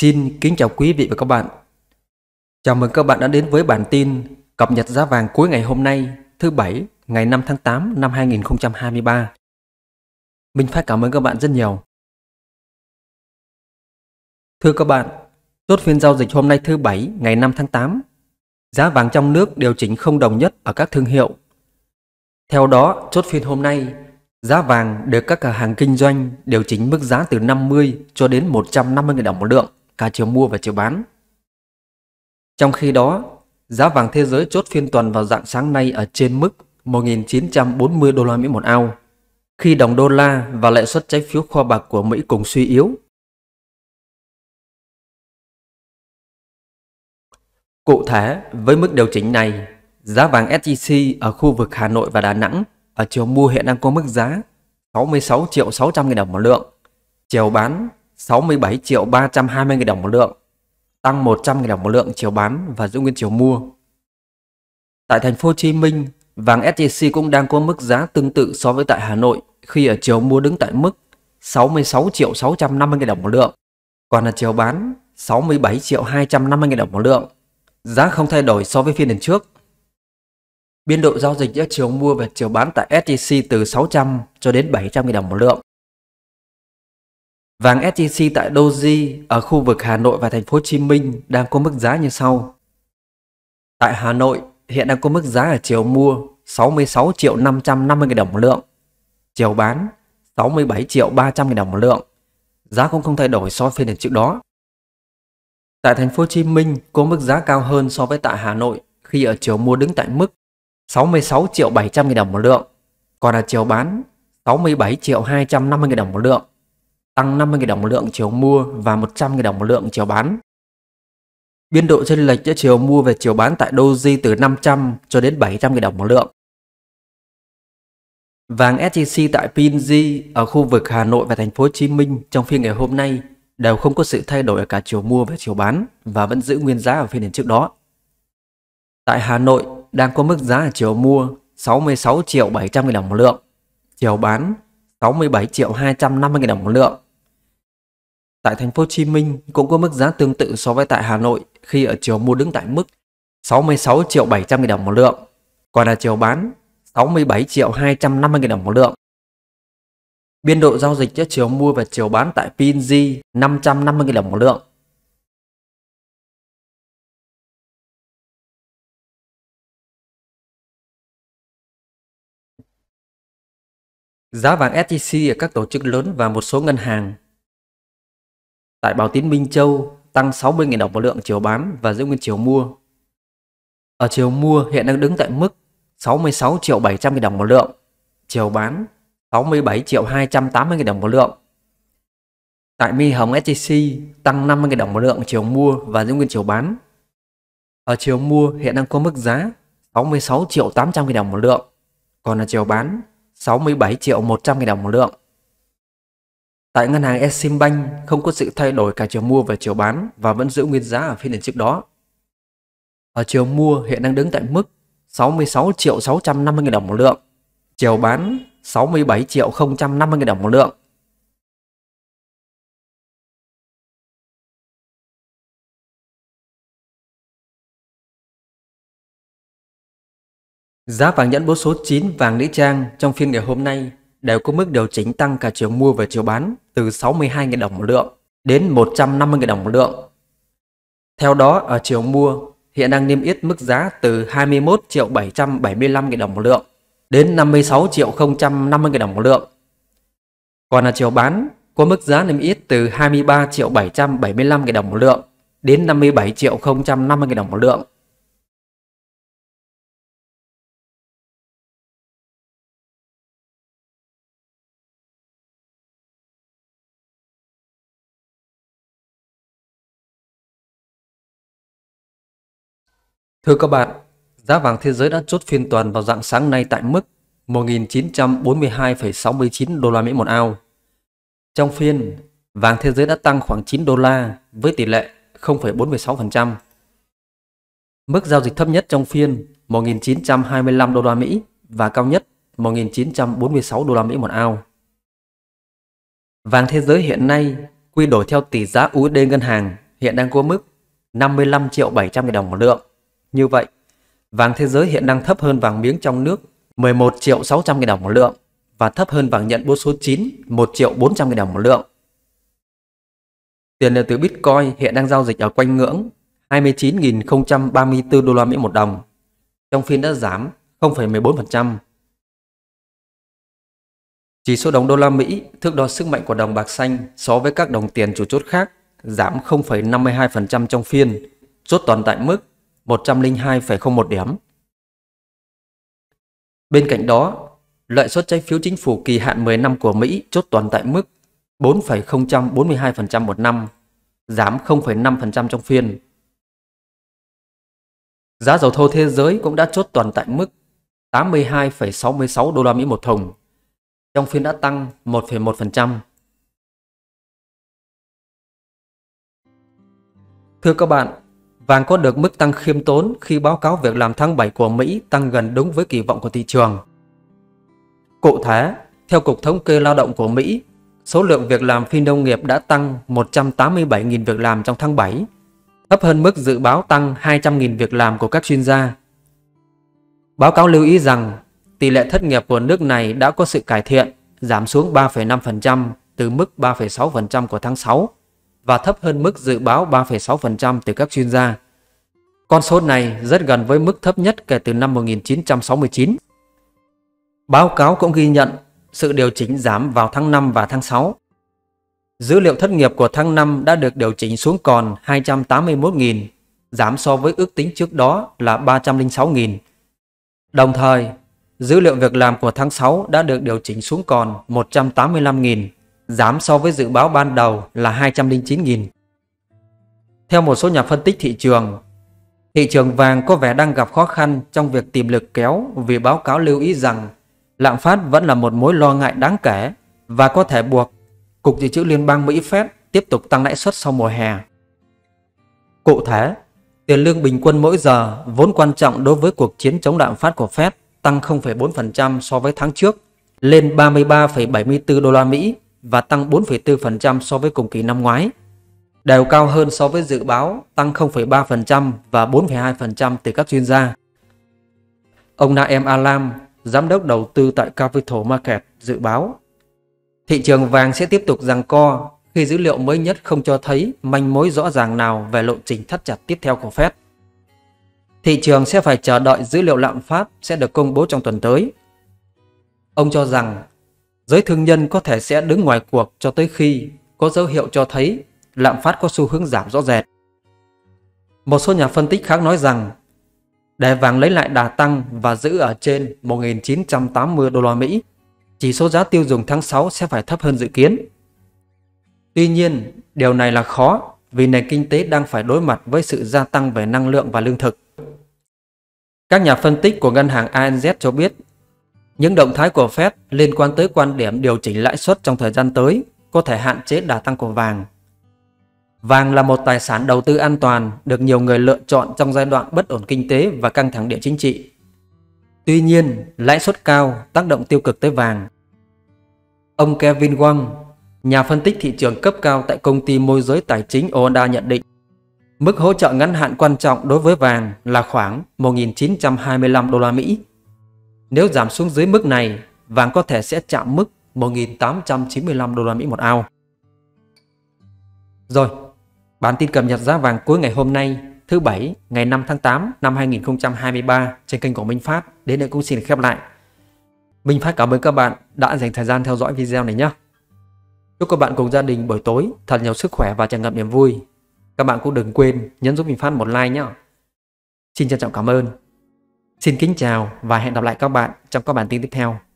Xin kính chào quý vị và các bạn. Chào mừng các bạn đã đến với bản tin cập nhật giá vàng cuối ngày hôm nay, thứ Bảy, ngày 5 tháng 8 năm 2023. Mình phải cảm ơn các bạn rất nhiều. Thưa các bạn, chốt phiên giao dịch hôm nay thứ Bảy, ngày 5 tháng 8, giá vàng trong nước điều chỉnh không đồng nhất ở các thương hiệu. Theo đó, chốt phiên hôm nay, Giá vàng được các cửa hàng kinh doanh điều chỉnh mức giá từ 50 cho đến 150.000 đồng một lượng cả chiều mua và chiều bán. Trong khi đó, giá vàng thế giới chốt phiên tuần vào dạng sáng nay ở trên mức 1.940 đô la Mỹ một ao, khi đồng đô la và lãi suất trái phiếu kho bạc của Mỹ cùng suy yếu. Cụ thể, với mức điều chỉnh này, giá vàng SJC ở khu vực Hà Nội và Đà Nẵng ở chiều mua hiện đang có mức giá 66 triệu 600 000 đồng một lượng, chiều bán 67 triệu 320 000 đồng một lượng, tăng 100 000 đồng một lượng chiều bán và giữ nguyên chiều mua. Tại thành phố Hồ Chí Minh, vàng SJC cũng đang có mức giá tương tự so với tại Hà Nội khi ở chiều mua đứng tại mức 66 triệu 650 000 đồng một lượng, còn ở chiều bán 67 triệu 250 000 đồng một lượng. Giá không thay đổi so với phiên lần trước. Biên độ giao dịch giữa chiều mua và chiều bán tại SJC từ 600 cho đến 700 000 đồng một lượng. Vàng SJC tại Doji ở khu vực Hà Nội và thành phố Hồ Chí Minh đang có mức giá như sau. Tại Hà Nội, hiện đang có mức giá ở chiều mua 66 triệu 550 000 đồng một lượng, chiều bán 67 triệu 300 000 đồng một lượng. Giá cũng không thay đổi so với phiên trước đó. Tại thành phố Hồ Chí Minh có mức giá cao hơn so với tại Hà Nội khi ở chiều mua đứng tại mức 66 triệu 700 000 đồng một lượng, còn ở chiều bán 67 triệu 250 000 đồng một lượng tăng 50.000 đồng một lượng chiều mua và 100.000 đồng một lượng chiều bán. Biên độ chênh lệch giữa chiều mua và chiều bán tại Doji từ 500 cho đến 700.000 đồng một lượng. Vàng SJC tại PNG ở khu vực Hà Nội và thành phố Hồ Chí Minh trong phiên ngày hôm nay đều không có sự thay đổi ở cả chiều mua và chiều bán và vẫn giữ nguyên giá ở phiên đến trước đó. Tại Hà Nội đang có mức giá ở chiều mua 66 triệu 700 000 đồng một lượng, chiều bán 67 triệu 250 000 đồng một lượng. Tại thành phố Hồ Chí Minh cũng có mức giá tương tự so với tại Hà Nội khi ở chiều mua đứng tại mức 66 triệu 700 000 đồng một lượng, còn là chiều bán 67 triệu 250 000 đồng một lượng. Biên độ giao dịch giữa chiều mua và chiều bán tại PNG 550 000 đồng một lượng. giá vàng SJC ở các tổ chức lớn và một số ngân hàng. Tại Bảo Tín Minh Châu tăng 60.000 đồng một lượng chiều bán và giữ nguyên chiều mua. Ở chiều mua hiện đang đứng tại mức 66 triệu 700 000 đồng một lượng, chiều bán 67 triệu 280 000 đồng một lượng. Tại Mi Hồng SJC tăng 50 000 đồng một lượng chiều mua và giữ nguyên chiều bán. Ở chiều mua hiện đang có mức giá 66 triệu 800 000 đồng một lượng, còn ở chiều bán 67 triệu 100 000 đồng một lượng. Tại ngân hàng Eximbank không có sự thay đổi cả chiều mua và chiều bán và vẫn giữ nguyên giá ở phiên liền trước đó. Ở chiều mua hiện đang đứng tại mức 66 triệu 650 000 đồng một lượng, chiều bán 67 triệu 050 000 đồng một lượng. Giá vàng nhẫn bố số 9 vàng nữ trang trong phiên ngày hôm nay đều có mức điều chỉnh tăng cả chiều mua và chiều bán từ 62.000 đồng một lượng đến 150.000 đồng một lượng. Theo đó, ở chiều mua hiện đang niêm yết mức giá từ 21 775 000 đồng một lượng đến 56 050 000 đồng một lượng. Còn ở chiều bán có mức giá niêm yết từ 23 775 000 đồng một lượng đến 57 050 000 đồng một lượng. Thưa các bạn, giá vàng thế giới đã chốt phiên tuần vào dạng sáng nay tại mức 1.942,69 đô la Mỹ một ao. Trong phiên, vàng thế giới đã tăng khoảng 9 đô la với tỷ lệ 0,46%. Mức giao dịch thấp nhất trong phiên 1.925 đô la Mỹ và cao nhất 1.946 đô la Mỹ một ao. Vàng thế giới hiện nay quy đổi theo tỷ giá USD ngân hàng hiện đang có mức 55 triệu 700 000 đồng một lượng như vậy, vàng thế giới hiện đang thấp hơn vàng miếng trong nước 11 triệu 600 nghìn đồng một lượng và thấp hơn vàng nhận bố số 9 1 triệu 400 nghìn đồng một lượng. Tiền điện tử Bitcoin hiện đang giao dịch ở quanh ngưỡng 29.034 đô la Mỹ một đồng. Trong phiên đã giảm 0,14%. Chỉ số đồng đô la Mỹ thước đo sức mạnh của đồng bạc xanh so với các đồng tiền chủ chốt khác giảm 0,52% trong phiên, chốt toàn tại mức 102,01 điểm. Bên cạnh đó, lợi suất trái phiếu chính phủ kỳ hạn 10 năm của Mỹ chốt toàn tại mức 4,042% một năm, giảm 0,5% trong phiên. Giá dầu thô thế giới cũng đã chốt toàn tại mức 82,66 đô la Mỹ một thùng, trong phiên đã tăng 1,1%. Thưa các bạn, Vàng có được mức tăng khiêm tốn khi báo cáo việc làm tháng 7 của Mỹ tăng gần đúng với kỳ vọng của thị trường. Cụ thể, theo Cục Thống kê Lao động của Mỹ, số lượng việc làm phi nông nghiệp đã tăng 187.000 việc làm trong tháng 7, thấp hơn mức dự báo tăng 200.000 việc làm của các chuyên gia. Báo cáo lưu ý rằng tỷ lệ thất nghiệp của nước này đã có sự cải thiện, giảm xuống 3,5% từ mức 3,6% của tháng 6 và thấp hơn mức dự báo 3,6% từ các chuyên gia. Con số này rất gần với mức thấp nhất kể từ năm 1969. Báo cáo cũng ghi nhận sự điều chỉnh giảm vào tháng 5 và tháng 6. Dữ liệu thất nghiệp của tháng 5 đã được điều chỉnh xuống còn 281.000, giảm so với ước tính trước đó là 306.000. Đồng thời, dữ liệu việc làm của tháng 6 đã được điều chỉnh xuống còn 185.000 giảm so với dự báo ban đầu là 209.000. Theo một số nhà phân tích thị trường, thị trường vàng có vẻ đang gặp khó khăn trong việc tìm lực kéo vì báo cáo lưu ý rằng lạm phát vẫn là một mối lo ngại đáng kể và có thể buộc Cục Dự trữ Liên bang Mỹ phép tiếp tục tăng lãi suất sau mùa hè. Cụ thể, tiền lương bình quân mỗi giờ vốn quan trọng đối với cuộc chiến chống lạm phát của Fed tăng 0,4% so với tháng trước lên 33,74 đô la Mỹ và tăng 4,4% so với cùng kỳ năm ngoái, đều cao hơn so với dự báo tăng 0,3% và 4,2% từ các chuyên gia. Ông Naem Alam, giám đốc đầu tư tại Capital Market, dự báo thị trường vàng sẽ tiếp tục giằng co khi dữ liệu mới nhất không cho thấy manh mối rõ ràng nào về lộ trình thắt chặt tiếp theo của Fed. Thị trường sẽ phải chờ đợi dữ liệu lạm phát sẽ được công bố trong tuần tới. Ông cho rằng Giới thương nhân có thể sẽ đứng ngoài cuộc cho tới khi có dấu hiệu cho thấy lạm phát có xu hướng giảm rõ rệt. Một số nhà phân tích khác nói rằng để vàng lấy lại đà tăng và giữ ở trên 1980 đô la Mỹ, chỉ số giá tiêu dùng tháng 6 sẽ phải thấp hơn dự kiến. Tuy nhiên, điều này là khó vì nền kinh tế đang phải đối mặt với sự gia tăng về năng lượng và lương thực. Các nhà phân tích của ngân hàng ANZ cho biết những động thái của Fed liên quan tới quan điểm điều chỉnh lãi suất trong thời gian tới có thể hạn chế đà tăng của vàng. Vàng là một tài sản đầu tư an toàn được nhiều người lựa chọn trong giai đoạn bất ổn kinh tế và căng thẳng địa chính trị. Tuy nhiên, lãi suất cao tác động tiêu cực tới vàng. Ông Kevin Wang, nhà phân tích thị trường cấp cao tại công ty môi giới tài chính Oda nhận định, mức hỗ trợ ngắn hạn quan trọng đối với vàng là khoảng 1.925 đô la Mỹ nếu giảm xuống dưới mức này, vàng có thể sẽ chạm mức 1.895 đô la Mỹ một ao. Rồi, bản tin cập nhật giá vàng cuối ngày hôm nay, thứ Bảy, ngày 5 tháng 8 năm 2023 trên kênh của Minh Phát đến đây cũng xin khép lại. Minh Phát cảm ơn các bạn đã dành thời gian theo dõi video này nhé. Chúc các bạn cùng gia đình buổi tối thật nhiều sức khỏe và tràn ngập niềm vui. Các bạn cũng đừng quên nhấn giúp Minh phát một like nhé. Xin trân trọng cảm ơn. Xin kính chào và hẹn gặp lại các bạn trong các bản tin tiếp theo.